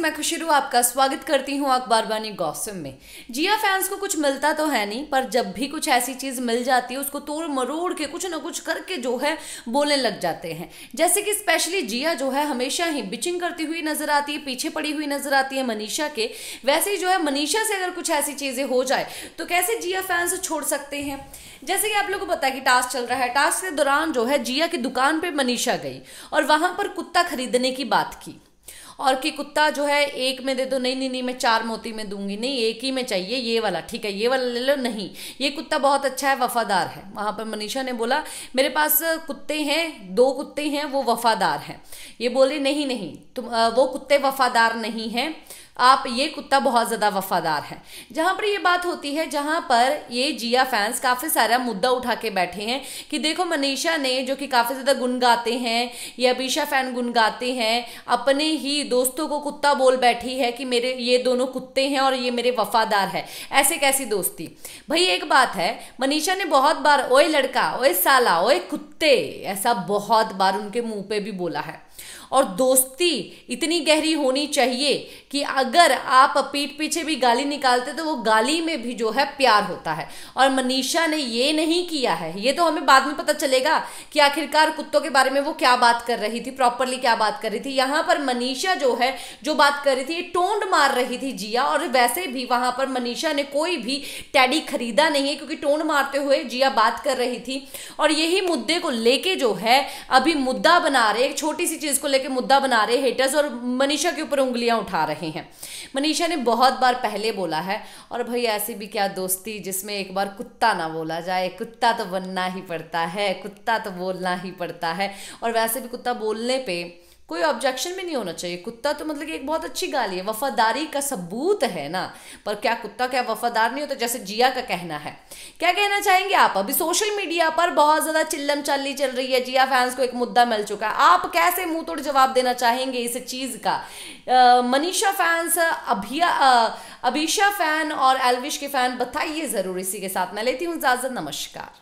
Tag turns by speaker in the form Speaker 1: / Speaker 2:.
Speaker 1: मैं खुशी रू आपका स्वागत करती हूँ अखबार बानी गौसम में जिया फैंस को कुछ मिलता तो है नहीं पर जब भी कुछ ऐसी चीज़ मिल जाती है उसको तोड़ मरोड़ के कुछ ना कुछ करके जो है बोलने लग जाते हैं जैसे कि स्पेशली जिया जो है हमेशा ही बिचिंग करती हुई नजर आती है पीछे पड़ी हुई नजर आती है मनीषा के वैसे ही जो है मनीषा से अगर कुछ ऐसी चीज़ें हो जाए तो कैसे जिया फैंस छोड़ सकते हैं जैसे कि आप लोगों को पता है कि टास्क चल रहा है टास्क के दौरान जो है जिया की दुकान पर मनीषा गई और वहां पर कुत्ता खरीदने की बात की और कि कुत्ता जो है एक में दे दो नहीं नहीं नहीं मैं चार मोती में दूंगी नहीं एक ही में चाहिए ये वाला ठीक है ये वाला ले लो नहीं ये कुत्ता बहुत अच्छा है वफादार है वहाँ पर मनीषा ने बोला मेरे पास कुत्ते हैं दो कुत्ते हैं वो वफादार हैं ये बोले नहीं नहीं तुम वो कुत्ते वफादार नहीं हैं आप ये कुत्ता बहुत ज़्यादा वफादार है जहाँ पर ये बात होती है जहाँ पर ये जिया फैंस काफ़ी सारा मुद्दा उठा के बैठे हैं कि देखो मनीषा ने जो कि काफ़ी ज़्यादा गुन गाते हैं या अबीशा फैन गुन गाते हैं अपने ही दोस्तों को कुत्ता बोल बैठी है कि मेरे ये दोनों कुत्ते हैं और ये मेरे वफादार है ऐसे कैसी दोस्ती भाई एक बात है मनीषा ने बहुत बार ओए लड़का ओए साला ओए कुत्ते ऐसा बहुत बार उनके मुंह पे भी बोला है और दोस्ती इतनी गहरी होनी चाहिए कि अगर आप पीठ पीछे भी गाली निकालते तो वो गाली में भी जो है प्यार होता है और मनीषा ने ये नहीं किया है ये तो हमें बाद में पता चलेगा कि आखिरकार कुत्तों के बारे में वो क्या बात कर रही थी प्रॉपरली क्या बात कर रही थी यहाँ पर मनीषा जो है जो बात कर रही थी टोंड मार रही थी जिया और वैसे भी वहां पर मनीषा ने कोई भी टैडी खरीदा नहीं है क्योंकि टोंड मारते हुए जिया बात कर रही थी और यही मुद्दे को लेके जो है अभी मुद्दा बना रहे एक छोटी सी चीज को लेकर के मुद्दा बना रहे हेटर्स और मनीषा के ऊपर उंगलियां उठा रहे हैं मनीषा ने बहुत बार पहले बोला है और भाई ऐसी भी क्या दोस्ती जिसमें एक बार कुत्ता ना बोला जाए कुत्ता तो बनना ही पड़ता है कुत्ता तो बोलना ही पड़ता है और वैसे भी कुत्ता बोलने पर कोई ऑब्जेक्शन भी नहीं होना चाहिए कुत्ता तो मतलब कि एक बहुत अच्छी गाली है वफादारी का सबूत है ना पर क्या कुत्ता क्या वफादार नहीं होता जैसे जिया का कहना है क्या कहना चाहेंगे आप अभी सोशल मीडिया पर बहुत ज़्यादा चिल्लम चाली चल रही है जिया फैंस को एक मुद्दा मिल चुका है आप कैसे मुंह तोड़ जवाब देना चाहेंगे इस चीज़ का मनीषा फैंस अभिया अभिषा फैन और एलविश के फैन बताइए ज़रूर इसी के साथ मैं लेती हूँ इजाज़त नमस्कार